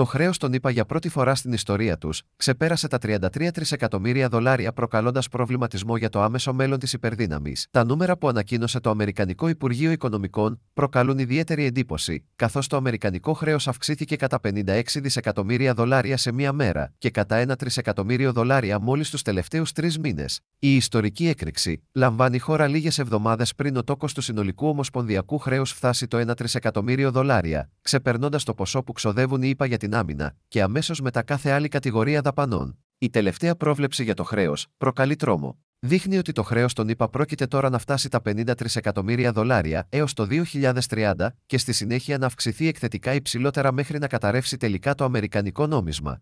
Το χρέος των ΗΠΑ για πρώτη φορά στην ιστορία τους ξεπέρασε τα 33 τρισεκατομμύρια δολάρια, προκαλώντας προβληματισμό για το άμεσο μέλλον της υπερδύναμης. Τα νούμερα που ανακοίνωσε το Αμερικανικό Υπουργείο Οικονομικών προκαλούν ιδιαίτερη εντύπωση, καθώς το Αμερικανικό χρέος αυξήθηκε κατά 56 δισεκατομμύρια δολάρια σε μία μέρα και κατά ένα τρισεκατομμύριο δολάρια μόλις τους τελευταίους τρεις μήνες. Η ιστορική έκρηξη λαμβάνει χώρα λίγες εβδομάδες πριν ο τόκος του συνολικού ομοσπονδιακού χρέους φτάσει το 1 τρισεκατομμύριο δολάρια, ξεπερνώντας το ποσό που ξοδεύουν οι ΗΠΑ για την άμυνα και αμέσως μετά κάθε άλλη κατηγορία δαπανών. Η τελευταία πρόβλεψη για το χρέος προκαλεί τρόμο. Δείχνει ότι το χρέος των ΗΠΑ πρόκειται τώρα να φτάσει τα 53 εκατομμύρια δολάρια έως το 2030 και στη συνέχεια να αυξηθεί εκθετικά υψηλότερα μέχρι να καταρρεύσει τελικά το αμερικανικό νόμισμα.